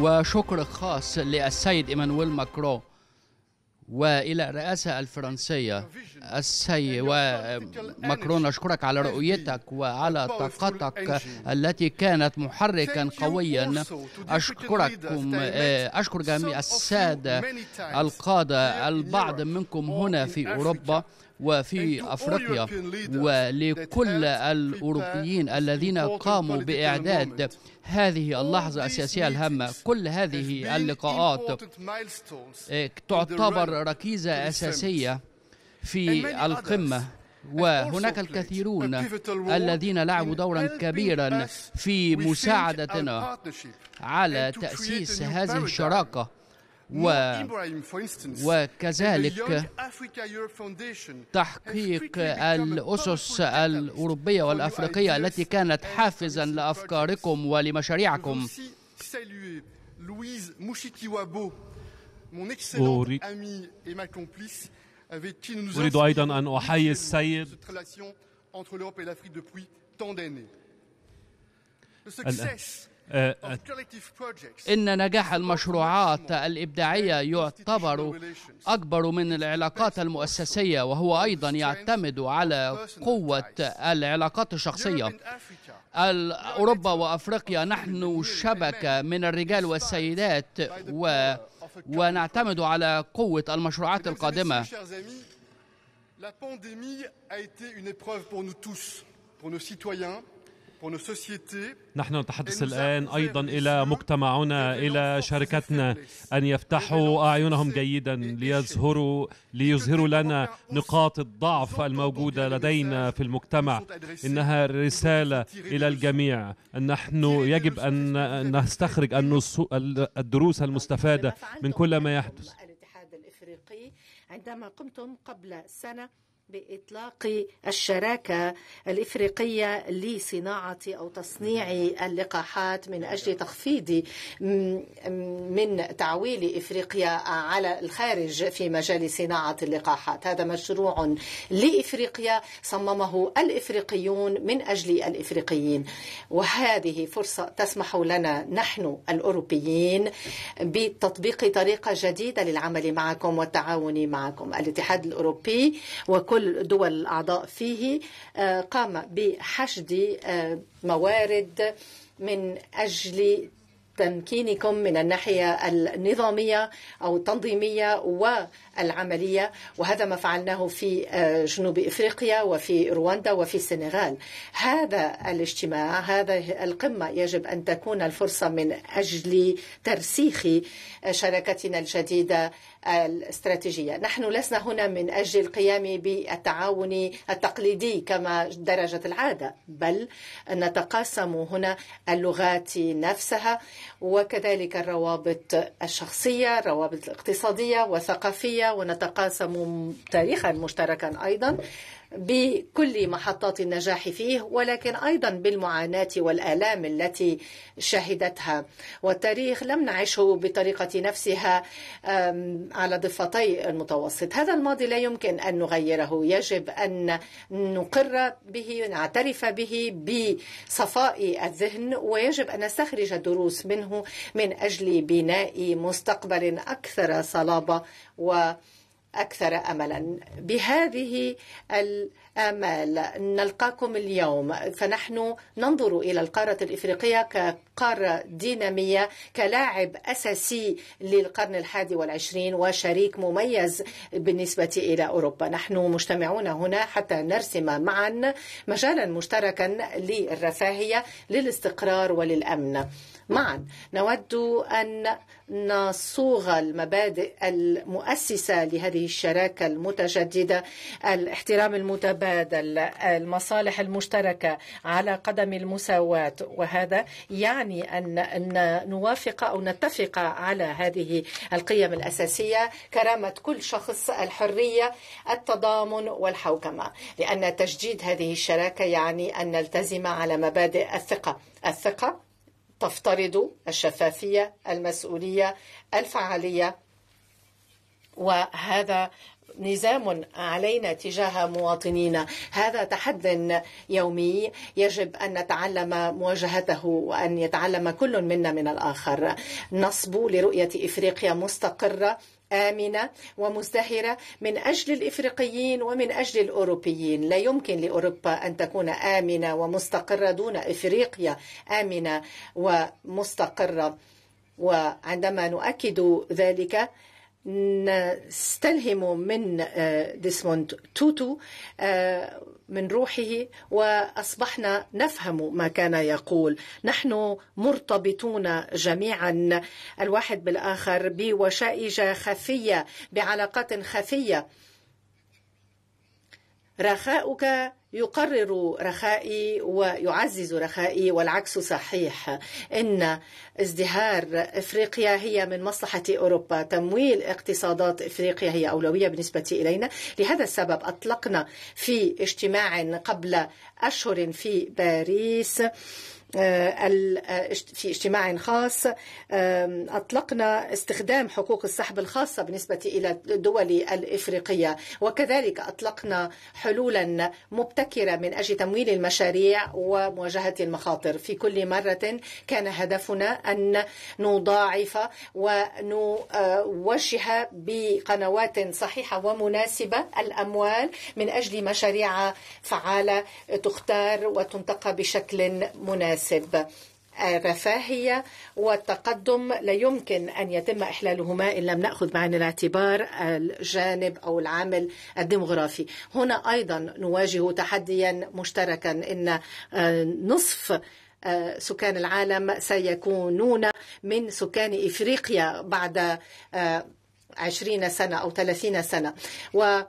وشكر خاص للسيد إيمانويل ماكرون والى الرئاسه الفرنسيه السي ومكرون أشكرك على رؤيتك وعلى طاقتك التي كانت محركا قويا أشكركم آه، أشكر جميع السادة القادة البعض منكم هنا في أوروبا وفي افريقيا ولكل الاوروبيين الذين قاموا باعداد هذه اللحظه السياسيه الهامه كل هذه اللقاءات إيه، تعتبر ركيزه اساسيه في القمة وهناك الكثيرون الذين لعبوا دورا كبيرا في مساعدتنا على تأسيس هذه الشراكة و... وكذلك تحقيق الأسس الأوروبية والأفريقية التي كانت حافزا لأفكاركم ولمشاريعكم أريد أريد أيضا أن أحيي السيد إن نجاح المشروعات الإبداعية يعتبر أكبر من العلاقات المؤسسية وهو أيضا يعتمد على قوة العلاقات الشخصية أوروبا وأفريقيا نحن شبكة من الرجال والسيدات و ونعتمد على قوة المشروعات القادمة La pandémie a été une épreuve pour nous tous, pour nos citoyens, نحن نتحدث الآن أيضا إلى مجتمعنا إلى شركتنا أن يفتحوا أعينهم جيدا ليظهروا ليظهروا لنا نقاط الضعف الموجودة لدينا في المجتمع إنها رسالة إلى الجميع أن نحن يجب أن نستخرج الدروس المستفادة من كل ما يحدث عندما قمتم قبل سنة بإطلاق الشراكة الإفريقية لصناعة أو تصنيع اللقاحات من أجل تخفيض من تعويل إفريقيا على الخارج في مجال صناعة اللقاحات هذا مشروع لإفريقيا صممه الإفريقيون من أجل الإفريقيين وهذه فرصة تسمح لنا نحن الأوروبيين بتطبيق طريقة جديدة للعمل معكم والتعاون معكم الاتحاد الأوروبي وكل كل الدول الأعضاء فيه آه، قام بحشد آه، موارد من أجل تمكينكم من الناحية النظامية أو التنظيمية والعملية وهذا ما فعلناه في آه، جنوب إفريقيا وفي رواندا وفي السنغال هذا الاجتماع هذا القمة يجب أن تكون الفرصة من أجل ترسيخ آه، شراكتنا الجديدة الاستراتيجية نحن لسنا هنا من أجل القيام بالتعاون التقليدي كما درجة العادة بل نتقاسم هنا اللغات نفسها وكذلك الروابط الشخصية الروابط الاقتصادية والثقافية ونتقاسم تاريخا مشتركا أيضا بكل محطات النجاح فيه ولكن أيضا بالمعاناة والآلام التي شهدتها والتاريخ لم نعشه بطريقة نفسها على ضفتي المتوسط هذا الماضي لا يمكن أن نغيره يجب أن نقر به نعترف به بصفاء الذهن ويجب أن نستخرج الدروس منه من أجل بناء مستقبل أكثر صلابة و أكثر أملا بهذه الآمال نلقاكم اليوم فنحن ننظر إلى القارة الإفريقية كقارة دينامية كلاعب أساسي للقرن الحادي والعشرين وشريك مميز بالنسبة إلى أوروبا نحن مجتمعون هنا حتى نرسم معا مجالا مشتركا للرفاهية للاستقرار وللأمن معا نود أن نصوغ المبادئ المؤسسة لهذه الشراكة المتجددة الاحترام المتبادل المصالح المشتركة على قدم المساواة وهذا يعني أن نوافق أو نتفق على هذه القيم الأساسية كرامة كل شخص الحرية التضامن والحوكمة لأن تجديد هذه الشراكة يعني أن نلتزم على مبادئ الثقة الثقة تفترض الشفافية المسؤولية الفعالية وهذا نظام علينا تجاه مواطنينا هذا تحد يومي يجب أن نتعلم مواجهته وأن يتعلم كل منا من الآخر نصب لرؤية إفريقيا مستقرة آمنة ومزدهرة من أجل الإفريقيين ومن أجل الأوروبيين لا يمكن لأوروبا أن تكون آمنة ومستقرة دون إفريقيا آمنة ومستقرة وعندما نؤكد ذلك نستلهم من آه، ديسموند توتو آه، من روحه واصبحنا نفهم ما كان يقول نحن مرتبطون جميعا الواحد بالاخر بوشائج خفيه بعلاقات خفيه رخاؤك يقرر رخائي ويعزز رخائي والعكس صحيح ان ازدهار افريقيا هي من مصلحه اوروبا تمويل اقتصادات افريقيا هي اولويه بالنسبه الينا لهذا السبب اطلقنا في اجتماع قبل اشهر في باريس آه، آه، في اجتماع خاص أطلقنا استخدام حقوق السحب الخاصة بالنسبة إلى الدول الإفريقية وكذلك أطلقنا حلولا مبتكرة من أجل تمويل المشاريع ومواجهة المخاطر في كل مرة كان هدفنا أن نضاعف ونوجه بقنوات صحيحة ومناسبة الأموال من أجل مشاريع فعالة تختار وتنتقى بشكل مناسب المكاسب الرفاهية والتقدم لا يمكن أن يتم إحلالهما إن لم نأخذ بعين الاعتبار الجانب أو العامل الديمغرافي هنا أيضا نواجه تحديا مشتركا إن آه، نصف آه، سكان العالم سيكونون من سكان إفريقيا بعد آه، عشرين سنة أو ثلاثين سنة و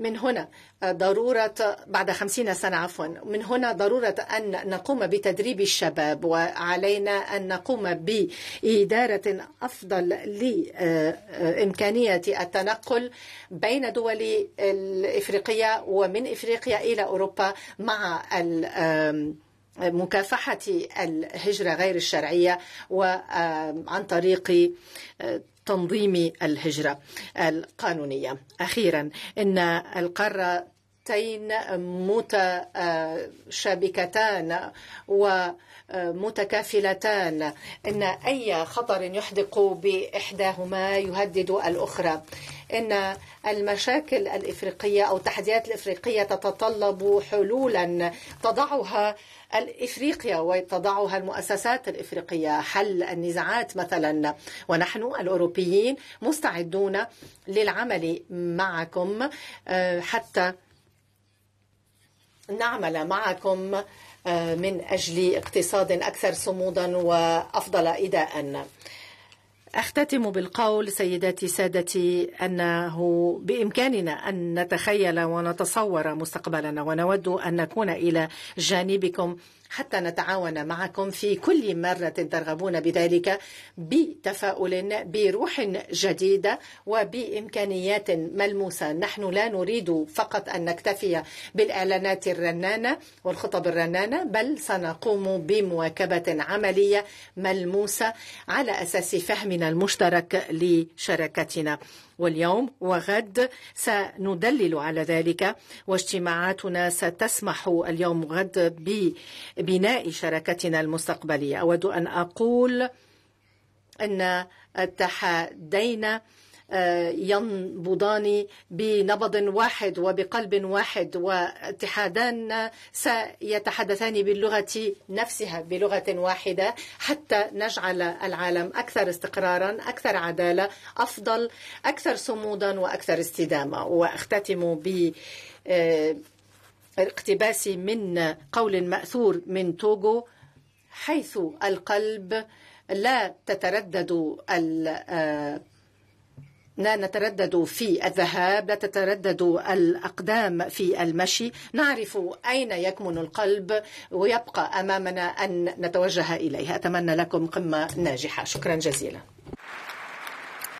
من هنا ضرورة بعد خمسين سنة عفوا من هنا ضرورة أن نقوم بتدريب الشباب وعلينا أن نقوم بإدارة أفضل لإمكانية التنقل بين دول الإفريقية ومن إفريقيا إلى أوروبا مع مكافحة الهجرة غير الشرعية وعن طريق تنظيم الهجرة القانونية أخيرا إن القارة متشابكتان ومتكافلتان ان اي خطر يحدق باحداهما يهدد الاخرى أن المشاكل الإفريقية أو التحديات الإفريقية تتطلب حلولا تضعها الإفريقيا وتضعها المؤسسات الإفريقية حل النزاعات مثلا ونحن الأوروبيين مستعدون للعمل معكم آه، حتى نعمل معكم آه، من أجل اقتصاد أكثر صمودا وأفضل إداءً أختتم بالقول سيداتي سادتي أنه بإمكاننا أن نتخيل ونتصور مستقبلنا ونود أن نكون إلى جانبكم حتى نتعاون معكم في كل مرة ترغبون بذلك بتفاؤل بروح جديدة وبإمكانيات ملموسة نحن لا نريد فقط أن نكتفي بالإعلانات الرنانة والخطب الرنانة بل سنقوم بمواكبة عملية ملموسة على أساس فهمنا المشترك لشراكتنا واليوم وغد سندلل على ذلك واجتماعاتنا ستسمح اليوم وغد بناء شراكتنا المستقبلية أود أن أقول أن اتحادينا آه، ينبضان بنبض واحد وبقلب واحد واتحادان سيتحدثان باللغة نفسها بلغة واحدة حتى نجعل العالم أكثر استقرارا أكثر عدالة أفضل أكثر صمودا وأكثر استدامة وأختتم ب آه، اقتباسي من قول مأثور من توغو حيث القلب لا تتردد آه، لا نتردد في الذهاب لا تتردد الأقدام في المشي نعرف أين يكمن القلب ويبقى أمامنا أن نتوجه إليها أتمنى لكم قمة ناجحة شكرا جزيلا